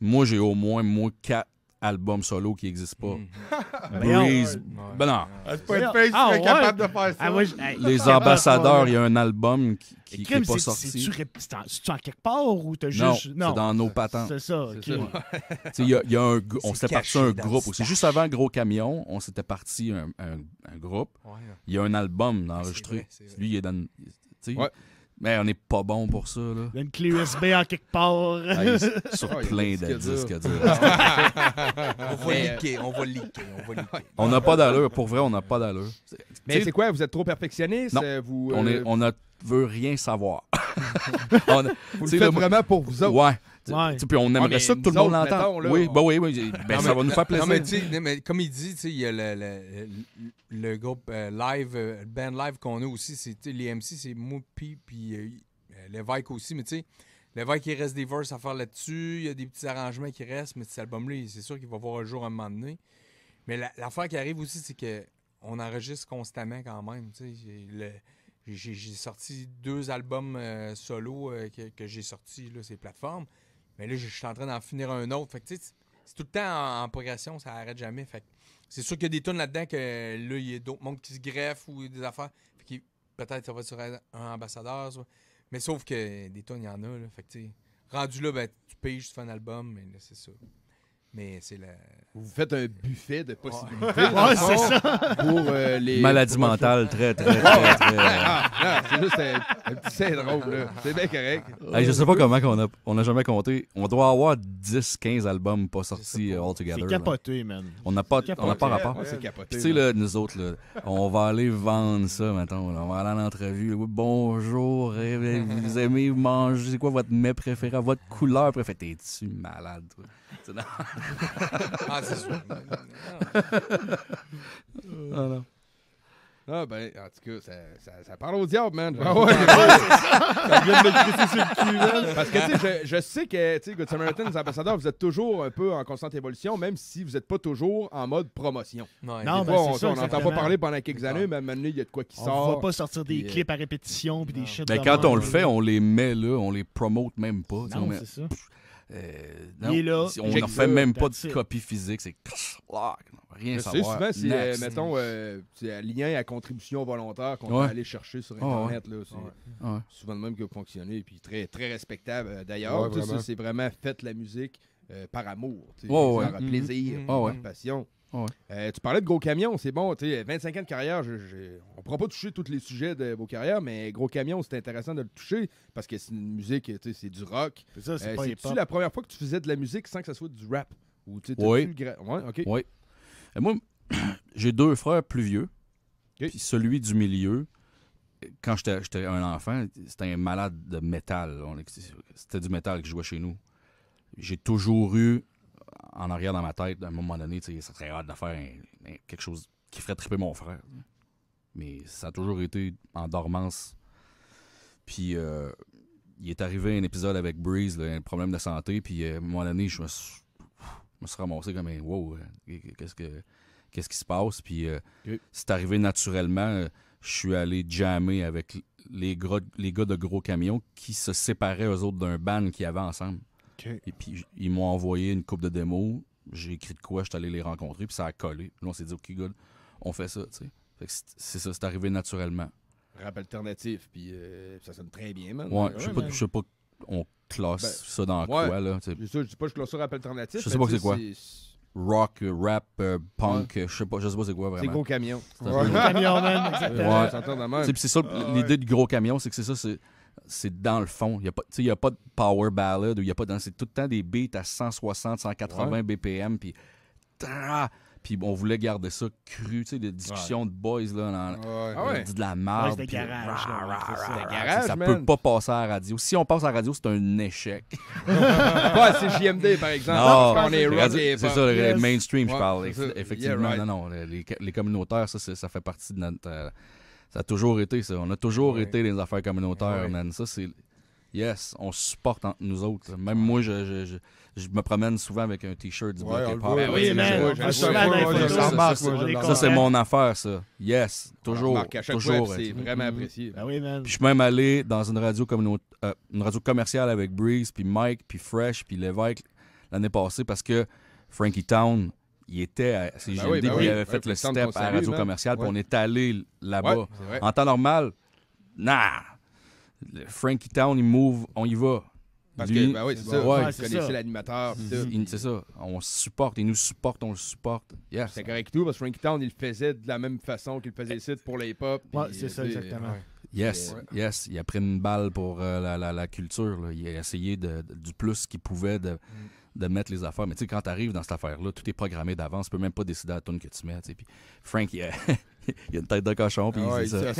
moi j'ai au moins moi, 4, album solo qui n'existe pas. Mm. Breeze. Ouais. Ben non. Ben ben ah, une Face ah, ouais. capable de faire ça. Ah, Les ambassadeurs, il y a un album qui n'est pas sorti. C'est-tu en quelque part ou t'as juste. Non, c'est dans nos patentes. C'est ça, ok. Il y, a, un, on s'était parti un groupe aussi. Juste avant Gros Camion, on s'était parti un, un, groupe. Il y a un album ah, enregistré. Lui, il est dans. Ouais. Mais on n'est pas bon pour ça. Là. Il une clé USB en quelque part. sur oh, plein de disques. on, va leaker, on va leaker, on va On n'a pas d'allure. Pour vrai, on n'a pas d'allure. Mais c'est quoi? Vous êtes trop perfectionniste? Euh, vous, euh, on, ne veut rien savoir. on, vous le faites vraiment pour vous autres. Ouais. Puis on aimerait ça que tout le monde l'entende. Bah oui, oui, oui, ben, ça va nous faire plaisir. comme il dit, il y a le, groupe euh, live, le euh, band live qu'on a aussi, c'est les MC, c'est Moupi, puis Le euh, l'évêque aussi, mais tu sais. il reste des verses à faire là-dessus. Il y a des petits arrangements qui restent, mais cet album-là, c'est sûr qu'il va voir un jour un moment donné. Mais l'affaire qui arrive aussi, c'est que on enregistre constamment quand même. J'ai sorti deux albums solo que, j'ai sortis sur ces plateformes. Mais là, je suis en train d'en finir un autre. Fait c'est tout le temps en, progression, ça arrête jamais. Fait c'est sûr qu'il y a des tonnes là-dedans que là, il y a d'autres mondes qui se greffent ou des affaires. Fait peut-être ça va sur un ambassadeur. Mais sauf que des tonnes, il y en a. fait rendu là, ben, tu payes juste un album, mais c'est ça. Mais c'est la. Vous faites un buffet de possibilités. ça. Pour euh, les. Maladie mentales mentale très, très, très. Ah! très, euh, ah! c'est juste un, petit syndrome, là. C'est bien correct. je sais pas comment on a, on a jamais compté. On doit avoir 10, 15 albums pas sortis euh, all together. C'est capoté, man. On n'a pas, on pas rapport. c'est capoté. Tu sais, nous autres, là, on va aller vendre ça, maintenant. On va aller en entrevue. Bonjour, vous aimez manger, c'est quoi votre mets préféré, votre couleur préférée? T'es-tu malade, toi? ah, c'est sûr. Ah non. Ah ben, en tout cas, ça, ça, parle au diable, man. Ah ouais, ça vient de me Parce que, tu sais, je, je, sais que, tu sais, Good Samaritans, ambassadeurs, vous êtes toujours un peu en constante évolution, même si vous n'êtes pas toujours en mode promotion. Ouais, non, ben, on, n'entend pas parler pendant quelques années, mais maintenant, il y a de quoi qui sort. On ne va pas sortir des euh, clips à répétition puis des shit. Ben, quand on le fait, on les met là, on les promote même pas. Non, c'est ça. Euh, non, il là. On n'en fait même pas de copie physique. C'est rien savoir. Souvent, c'est, euh, mettons, euh, lien à contribution volontaire qu'on va aller chercher sur ah, Internet. C'est souvent le même qui fonctionné Et puis très, très respectable d'ailleurs. c'est vraiment fait la musique par amour, mm-hmm. ah, par plaisir, mm passion. Ah euh, tu parlais de Gros Camion, c'est bon, 25 ans de carrière, on ne pourra pas toucher tous les sujets de vos carrières, mais Gros Camion, c'est intéressant de le toucher parce que c'est une musique, c'est du rock. C'est ça, euh, la première fois que tu faisais de la musique sans que ça soit du rap? Ou, oui. oui. Euh, moi, j'ai deux frères plus vieux, celui du milieu. Quand j'étais un enfant, c'était un malade de métal. C'était du métal qui jouait chez nous. J'ai toujours eu en arrière dans ma tête, à un moment donné, ça serait hâte de faire quelque chose qui ferait triper mon frère. Mais ça a toujours été en dormance. Puis euh, il est arrivé un épisode avec Breeze, un problème de santé, puis euh, à un moment donné, je me suis, ramassé comme un wow, euh, qu'est-ce qui se passe. Puis c'est arrivé naturellement. je suis allé jammer avec les, les gars de gros camions qui se séparaient eux autres d'un ban qu'ils avaient ensemble. Et puis, ils m'ont envoyé une coupe de démos. J'ai écrit de quoi, je suis allé les rencontrer, puis ça a collé. Là, on s'est dit, OK, good, on fait ça, tu sais. C'est ça, c'est arrivé naturellement. Rap alternatif, euh, puis ça sonne très bien, man. Ouais, je sais pas, sais pas, on classe ben, ça dans quoi, là. C'est ça, je sais pas je classe ça rap alternatif. Je sais pas c'est quoi rock, euh, rap, euh, punk, je sais pas, je sais pas c'est quoi vraiment. C'est gros camion. C'est gros camion même, Ouais. C'est ça ah, l'idée du gros camion, c'est que c'est ça, c'est c'est dans le fond. Il n'y a, pas de power ballad y a pas C'est tout le temps des beats à 160, 180 BPM. Puis, on voulait garder ça cru, tu des discussions de boys, là, dans, ah de la merde. Puis, ça, ne peut pas passer à la radio. Si on passe à la radio, c'est un échec. pas c'est JMD, par exemple. Non, c'est ça, le mainstream, je parle. Effectivement, non, non, les, les communautaires, ça, ça fait partie de notre... Euh, ça a toujours été ça. On a toujours été les affaires communautaires, man. Ça, c'est. Yes, on supporte entre nous autres. Même moi, je, je, me promène souvent avec un t-shirt du Black Hip ben oui, Ça, c'est mon affaire, ça. Yes, toujours. toujours. C'est vraiment apprécié. Ben oui, man. Puis je suis même allé dans une radio, euh, une radio commerciale avec Breeze, puis Mike, puis Fresh, puis Lévesque l'année passée parce que Frankie Town il était à CGMD, ben il avait fait le step à la Radio Commerciale, puis on est allé là-bas. en temps normal, nah, Frankie Town, il move, on y va. Parce que, ben oui, c'est ça. Ouais, connaissait l'animateur. C'est ça. On supporte, il nous supporte, on le supporte. Yes. C'est correct tout, parce que Frankie Town, il le faisait de la même façon qu'il faisait eh. ici pour les pop. Ouais, c'est euh, ça, exactement. Yes, yes. Il a pris une balle pour euh, la, la, la, culture. Il a essayé de, du plus qu'il pouvait de. Mm de mettre les affaires. Mais tu sais, quand tu arrives dans cette affaire-là, tout est programmé d'avance. Tu peux même pas décider la tune que tu mets. Puis Frank, il a, a, une tête de cochon. Puis ça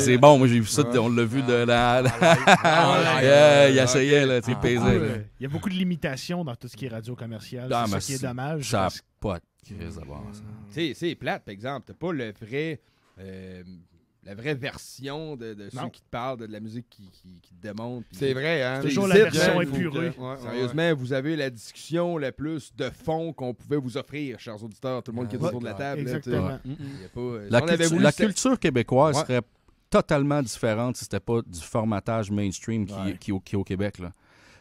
c'est bon, moi j'ai vu ça. On l'a vu de ah. la. Ah, ah, il essayait, là, tu Il y a beaucoup de limitations dans tout ce qui est radio commercial C'est ça qui est dommage. Ça n'a pas de crise ça. Tu sais, C'est plate, par exemple. Tu pas le vrai. Euh, la vraie version de, ceux qui te parlent, de, la musique qui, te démonte. C'est vrai, hein? C'est toujours la version hein, épurée. sérieusement, vous avez la discussion la plus de fond qu'on pouvait vous offrir, chers auditeurs, tout le monde qui est ah, autour de la table. la, culture québécoise serait totalement différente si c'était pas du formatage mainstream qui, est au, au Québec. Là.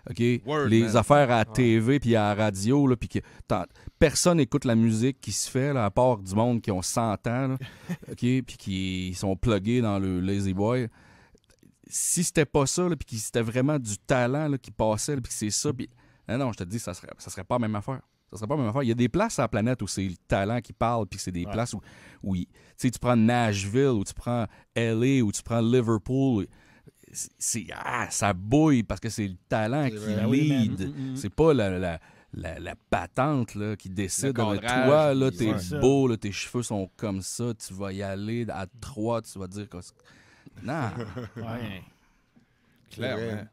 OK? les affaires à la TV puis à la radio, puis que personne écoute la musique qui se fait, à part du monde qui ont 100 ans, Puis qui sont plugués dans le Lazy Boy. Si c'était pas ça, puis que c'était vraiment du talent qui passait, puis que c'est ça, non, je te dis, ça serait, ça serait pas la même affaire. Ça pas même Il y a des places à la planète où c'est le talent qui parle, puis c'est des places où, où sais, tu prends Nashville, ou tu prends LA, ou tu prends Liverpool c'est ah, ça bouille parce que c'est le talent qui lead. Mm, mm, mm. C'est pas la, patente qui décide. dans ah, toi, là, t'es beau, tes cheveux sont comme ça, tu vas y aller à trois, tu vas dire Non. ouais. Clairement.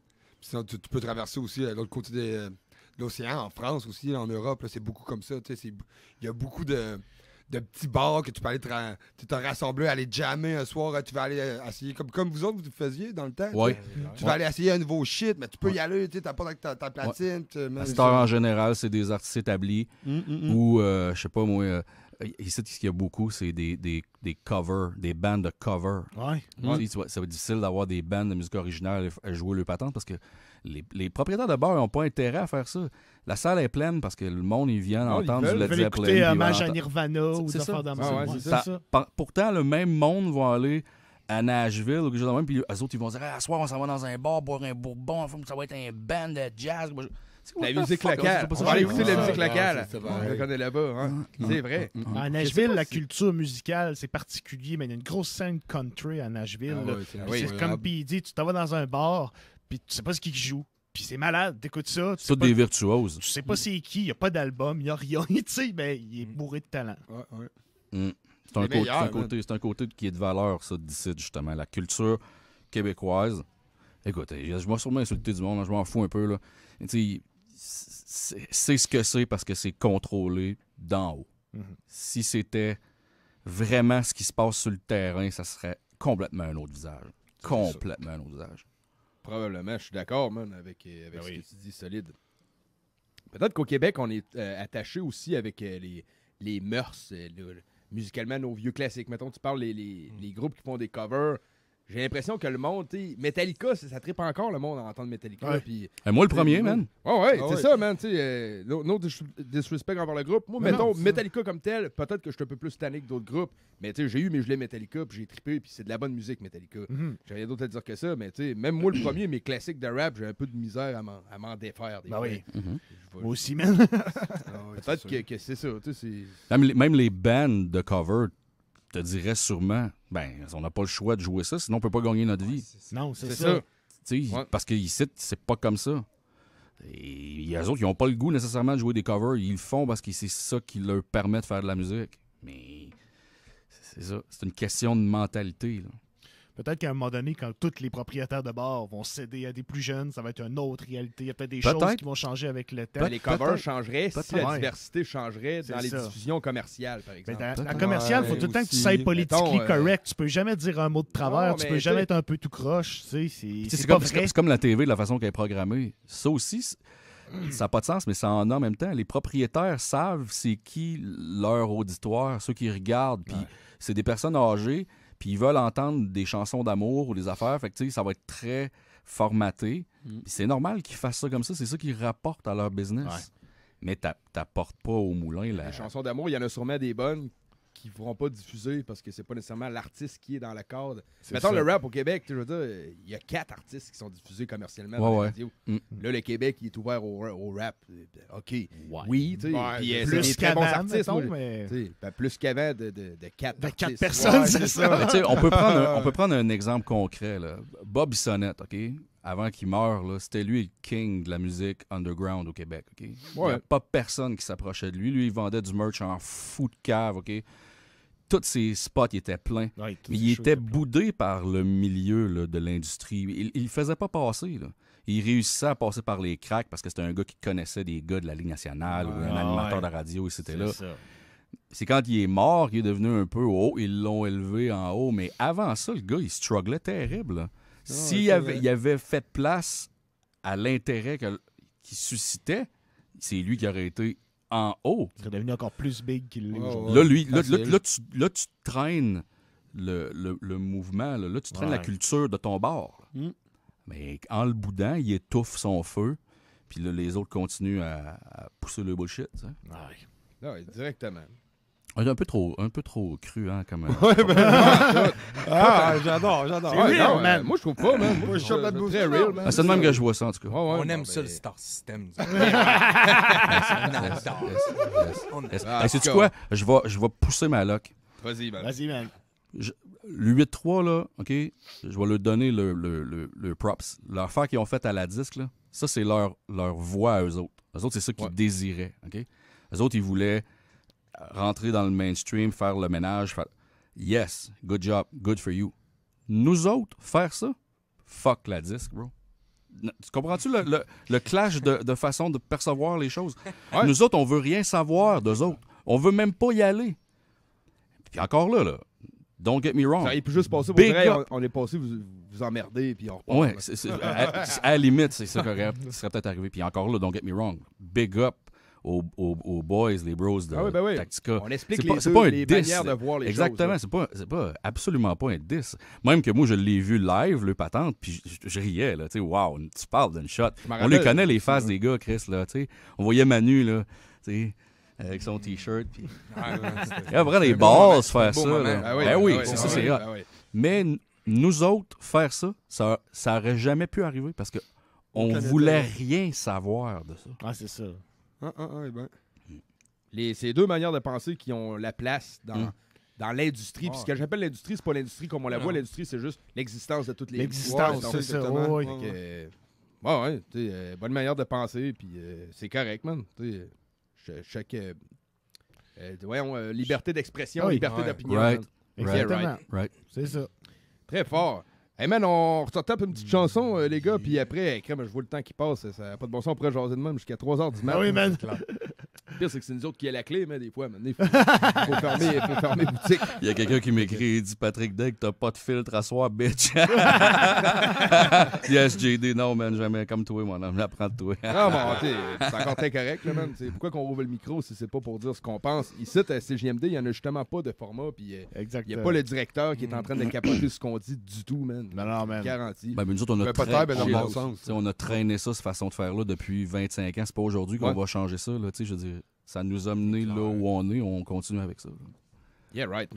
Hein. tu, peux traverser aussi euh, l'autre côté euh, de l'océan, en France aussi, en Europe, c'est beaucoup comme ça. Il y a beaucoup de de petits bars que tu peux aller te, te rassembler, aller jammer un soir, euh, tu vas aller euh, essayer, comme, comme vous autres vous faisiez dans le temps. Tu, vas aller essayer un nouveau shit, mais tu peux y aller, tu n'as pas ta, platine. C'est en général, c'est des artistes établis hum, hum, hum. ou, euh, je sais pas moi, ici, euh, ce qu'il y a beaucoup, c'est des, des, des, covers, des bandes de covers. Ouais. ça va être difficile d'avoir des bandes de musique originale à jouer le patent parce que les, propriétaires de bars n'ont pas intérêt à faire ça. La salle est pleine parce que le monde, ils viennent entendre ils veulent, du Led Zeppelin. hommage à Nirvana ou des affaires ça. Ah pourtant, le même monde va aller à Nashville ou quelque chose de même, puis eux autres, ils vont dire ah, « soir, on s'en va dans un bar boire un bourbon, ça va être un band de jazz. » La musique locale. On va écouter la musique locale. On est là-bas. C'est vrai. À hein. Nashville, la culture musicale, c'est particulier, mais il y a une grosse scène country à Nashville. Ah c'est ah comme il dit, tu t'en vas dans un bar, puis tu sais pas ce qui joue. Puis c'est malade, t'écoutes ça. C'est des virtuoses. Tu sais pas c'est qui, il a pas d'album, il a rien, tu sais, mais ben, il est bourré de talent. Mm. C'est un, côté, un côté qui est de valeur, ça, d'ici, justement. La culture québécoise. Écoute, je vais sûrement insulter du monde, hein, je m'en fous un peu, là c'est ce que c'est parce que c'est contrôlé d'en haut. Mm-hmm. Si c'était vraiment ce qui se passe sur le terrain, ça serait complètement un autre visage. Complètement un autre visage. Probablement, je suis d'accord, man, avec, euh, ben ce que tu dis, solide. Peut-être qu'au Québec, on est euh, attaché aussi avec euh, les, les mœurs, musicalement, nos vieux classiques. Mettons, tu parles les, les mm. groupes qui font des covers j'ai l'impression que le monde, Metallica, ça, tripe encore le monde à entendre Metallica. Ben, moi, le premier, man. Oh, ouais, ah c'est ça, man. Euh, disrespect envers le groupe. Moi, mettons, Metallica comme tel, peut-être que je suis un peu plus tanné que d'autres groupes, mais j'ai eu mes gelées Metallica, puis j'ai trippé, puis c'est de la bonne musique, Metallica. Mhm. J'ai rien d'autre à dire que ça, mais même moi, le premier, mes classiques de rap, j'ai un peu de misère à m'en défaire. Des ben oui. Mhm. Moi aussi, man. Ah peut-être que, c'est ça, tu sais. Même les bands de cover te dirais sûrement, ben, on n'a pas le choix de jouer ça, sinon on ne peut pas gagner notre vie. Non, c'est ça. ça. Ouais. Parce qu'ici, c'est pas comme ça. Et les autres, qui n'ont pas le goût nécessairement de jouer des covers. Ils le font parce que c'est ça qui leur permet de faire de la musique. Mais c'est ça. C'est une question de mentalité. Là. Peut-être qu'à un moment donné, quand tous les propriétaires de bars vont céder à des plus jeunes, ça va être une autre réalité. Il y a peut-être des choses qui vont changer avec le temps. Les covers changeraient la diversité changerait dans les diffusions commerciales, par exemple. la commerciale, il faut tout le temps que tu sois politiquement euh, correct. Tu peux jamais dire un mot de travers. Tu tu peux jamais être un peu tout croche. c'est comme, la TV, de la façon qu'elle est programmée. Ça aussi ça n'a pas de sens, mais ça en a en même temps. Les propriétaires savent c'est qui leur auditoire, ceux qui regardent. Puis c'est des personnes âgées puis ils veulent entendre des chansons d'amour ou des affaires. Fait ça va être très formaté. Hmm. c'est normal qu'ils fassent ça comme ça. C'est ça qu'ils rapportent à leur business. Mais Mais t'apportes pas au moulin. La... Les chansons d'amour, il y en a sûrement des bonnes qui ne feront pas diffuser parce que c'est pas nécessairement l'artiste qui est dans la corde. Mettons le rap au Québec, tu il y a quatre artistes qui sont diffusés commercialement mm. Là, le Québec, il est ouvert au, rap. OK. Oui, tu euh, plus qu'avant, ben, plus qu'avant de, de, quatre, quatre personnes, c'est ça. on, peut prendre un, exemple concret. Là. Bob Sonnette, OK? avant qu'il meure, c'était lui le king de la musique underground au Québec. Il n'y avait pas personne qui s'approchait de lui. Lui, il vendait du merch en fou de cave. OK tous ces spots étaient pleins. il était boudé par le milieu de l'industrie. Il ne faisait pas passer. Il réussissait à passer par les cracks parce que c'était un gars qui connaissait des gars de la Ligue nationale ou un animateur de radio, etc. c'était là. C'est quand il est mort qu'il est devenu un peu haut. ils l'ont élevé en haut. Mais avant ça, le gars, il strugglait terrible. Ah, S'il avait, avait fait place à l'intérêt qu'il suscitait, c'est lui qui aurait été en haut. Il serait devenu encore plus big qu'il l'est aujourd'hui. Là, lui, là, tu, traînes le, le, le mouvement, là, tu traînes la culture de ton bord. Hmm. Mais en le boudant, il étouffe son feu, puis là, les autres continuent à, pousser le bullshit. Ouais. directement. Ah un peu trop, un peu trop cru, hein, quand même. Ben, ah, j'adore, j'adore. real, man. Moi, je trouve pas, man. Moi, je C'est real, man. Ah, c'est le même que je vois ça, en tout cas. on aime ça, le Star System. C'est quoi? Je vais, je vais pousser ma loc. Vas-y, man. Vas-y, man. le 8-3, là, OK, je vais leur donner le, le, le, le props. L'affaire qu'ils ont faite à la disque, là, ça, c'est leur, leur voix à eux autres. Eux autres, c'est ça qu'ils désiraient, OK? Eux autres, ils voulaient rentrer dans le mainstream, faire le ménage, faire... Yes, good job, good for you. Nous autres, faire ça, fuck la disque, bro. Tu comprends-tu le, le, clash de, de, façon de percevoir les choses? Nous autres, on veut rien savoir d'eux autres. On veut même pas y aller. Puis encore là, là, Don't get me wrong. juste passer on, est passé, vous vous emmerdez, puis on repart. Ouais, à, la limite, c'est ça correct. ça serait peut-être arrivé. Puis encore là, don't get me wrong. Big up aux, boys, les bros de ah ben Tactica. On explique les, pas, deux, de voir les choses. Exactement, c'est pas, absolument pas un 10. Même que moi, je l'ai vu live, le patente, puis je, riais, là, tu sais, wow, tu parles d'une shot. On les connaît, les faces des gars, Chris, là, tu sais. On voyait Manu, là, tu sais avec son t-shirt. Puis... a vraiment des balles faire ça. Ah ben ah oui, c'est ça, c'est Mais nous autres, faire ça, ça n'aurait jamais pu arriver parce qu'on ne voulait rien savoir de ça. Ah, c'est ça. Ah, ah, ah eh ben. mm. ces deux manières de penser qui ont la place dans, mm. dans l'industrie. Puis ce que ah. j'appelle l'industrie, c'est pas l'industrie comme on la voit. L'industrie, c'est juste l'existence de toutes les L'existence, c'est bon, euh, euh, bonne manière de penser. Puis euh, c'est correct, man. chaque. voyons, liberté d'expression, liberté d'opinion. C'est ça. Très fort. Hey eh, man, on se une petite chanson, euh, les gars, puis après, eh, crème, je vois le temps qui passe, ça n'a pas de bon sens, on pourrait jaser de même jusqu'à 3h du matin. Ah oui, man. Le pire, c'est que c'est nous autres qui a la clé, mais des fois, il faut, fermer, faut fermer boutique. Il y a quelqu'un qui m'écrit, il dit Patrick Deck, t'as pas de filtre à soir, bitch. yes, JD, non, man, jamais. Comme toi, mon homme, l'apprends de toi. non, ah, bon, c'est encore très correct, là, man. pourquoi qu'on ouvre le micro si c'est pas pour dire ce qu'on pense? Ici, à CGMD, il y en a justement pas de format, puis euh, il n'y a pas le directeur qui est en train de capoter ce qu'on dit du tout, man. Non, non, man. Garanti. Ben, nous autres, on a, on a traîné ça, cette façon de faire-là, depuis 25 ans. C'est pas aujourd'hui qu'on va changer ça, là, tu sais, je veux ça nous a mené là où on est, on continue avec ça. Yeah, right,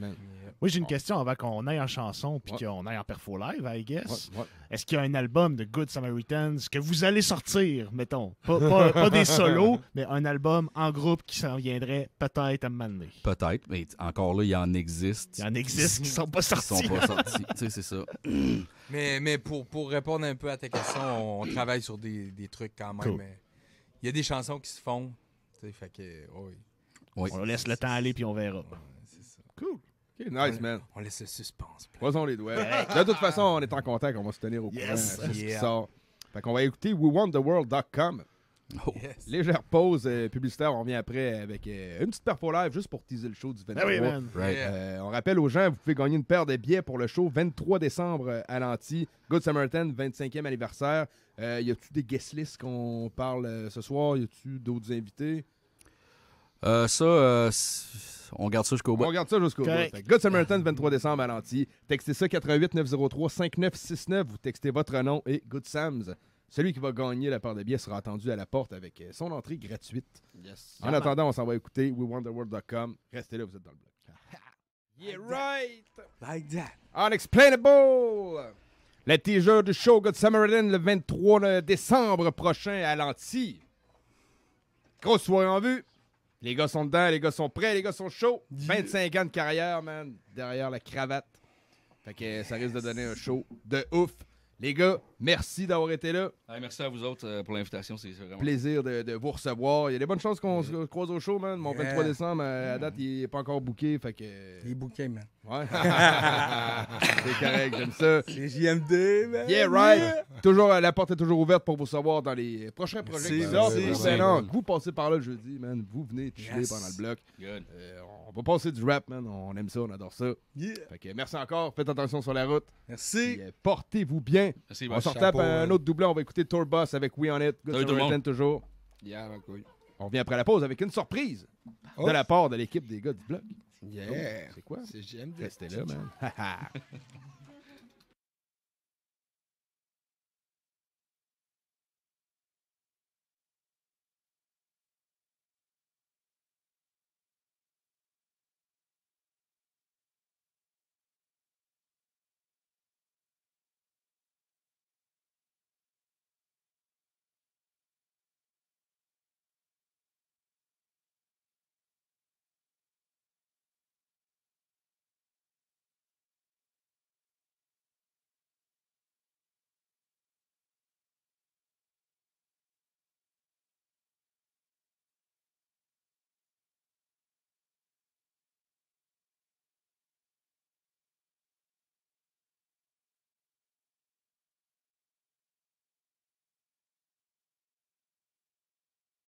Oui, j'ai une question avant qu'on aille en chanson puis qu'on aille en perfo live, I guess. Est-ce qu'il y a un album de Good Samaritans que vous allez sortir, mettons? Pas, des solos, mais un album en groupe qui s'en viendrait peut-être à un Peut-être, mais encore là, il y en existe. Il y en existe qui ne sont pas sortis. tu sais, c'est ça. mais pour, répondre un peu à ta question, on travaille sur des, trucs quand même. Il y a des chansons qui se font, Oh on laisse le temps aller puis on verra. Cool. nice, man. On laisse le suspense. Croisons les doigts. de toute façon, on est en contact. On va se tenir au courant. Hein, yeah. Fait qu'on va écouter wewantheworld.com. Oh. Légère pause euh, publicitaire, on revient après avec euh, une petite perfo live juste pour teaser le show du 23. Ben euh, on rappelle aux gens, vous pouvez gagner une paire de billets pour le show 23 décembre à l'Anti. Good Samaritan, 25e anniversaire. y a-tu des guest lists qu'on parle ce soir? Y a-tu d'autres invités? ça, on garde ça jusqu'au bout. On garde ça jusqu'au bout. Good Samaritan, 23 décembre à l'Anti. Textez ça 88 903 5969. Vous textez votre nom et Good Sams celui qui va gagner la part de billets sera attendu à la porte avec euh, son entrée gratuite. En attendant, on s'en va écouter WeWonderWorld.com. Restez là, vous êtes dans le bloc. yeah, right! Like that. Unexplainable! Le teaser du show God Samaritan le 23 décembre prochain à l'Anti. Grosse soirée en vue. Les gars sont dedans, les gars sont prêts, les gars sont chauds. 25 ans de carrière, man, derrière la cravate. Fait que euh, ça risque de donner un show de ouf. Les gars, merci d'avoir été là. merci à vous autres euh, pour l'invitation. C'est vraiment plaisir de, vous recevoir. Il y a des bonnes chances qu'on se croise au show, man. Mon 23 décembre, la euh, mm. date, il n'est pas encore booké. Fait que... Il est booké, man. Ouais. c'est correct, j'aime ça. C'est JMD, man. Yeah, right. Euh, la porte est toujours ouverte pour vous savoir dans les prochains projets C'est ça. Vous passez par là le jeudi, man. Vous venez chiller pendant le bloc. on va passer du rap, man. On aime ça, on adore ça. Yeah. Fait que merci encore. Faites attention sur la route. Merci. Portez-vous bien. Ah, on se tape un hein. autre doublon. On va écouter Tour avec We On It. Good toujours. On revient après la pause avec une surprise de oh. la part de l'équipe des gars du bloc. C'est quoi? C'est GMD. Restez là, man.